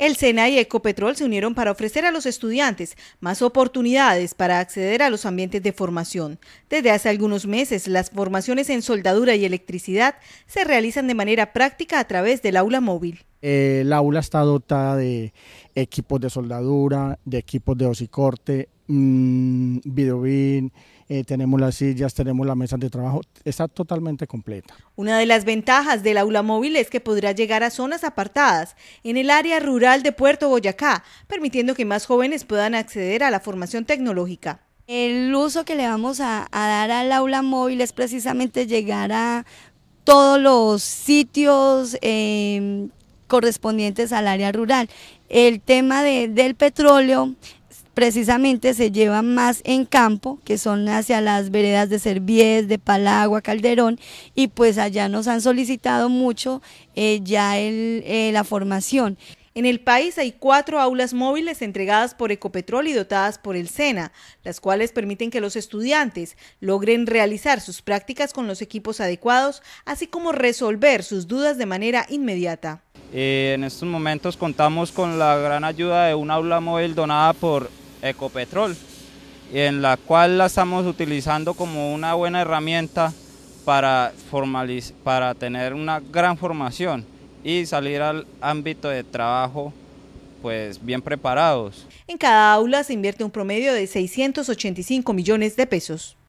El SENA y Ecopetrol se unieron para ofrecer a los estudiantes más oportunidades para acceder a los ambientes de formación. Desde hace algunos meses, las formaciones en soldadura y electricidad se realizan de manera práctica a través del aula móvil el eh, aula está dotada de equipos de soldadura, de equipos de hocicorte, corte, mm, videobin, eh, tenemos las sillas, tenemos las mesas de trabajo, está totalmente completa. Una de las ventajas del aula móvil es que podrá llegar a zonas apartadas en el área rural de Puerto Boyacá, permitiendo que más jóvenes puedan acceder a la formación tecnológica. El uso que le vamos a, dar al aula móvil es precisamente llegar a todos los sitios em, correspondientes al área rural. El tema del petróleo precisamente se lleva más en campo, que son hacia las veredas de Servies, de Palagua, Calderón, y pues allá nos han solicitado mucho eh, ya eh, la formación. En el país hay cuatro aulas móviles entregadas por Ecopetrol y dotadas por el SENA, las cuales permiten que los estudiantes logren realizar sus prácticas con los equipos adecuados, así como resolver sus dudas de manera inmediata. Eh, en estos momentos contamos con la gran ayuda de un aula móvil donada por Ecopetrol, en la cual la estamos utilizando como una buena herramienta para, para tener una gran formación y salir al ámbito de trabajo pues bien preparados. En cada aula se invierte un promedio de 685 millones de pesos.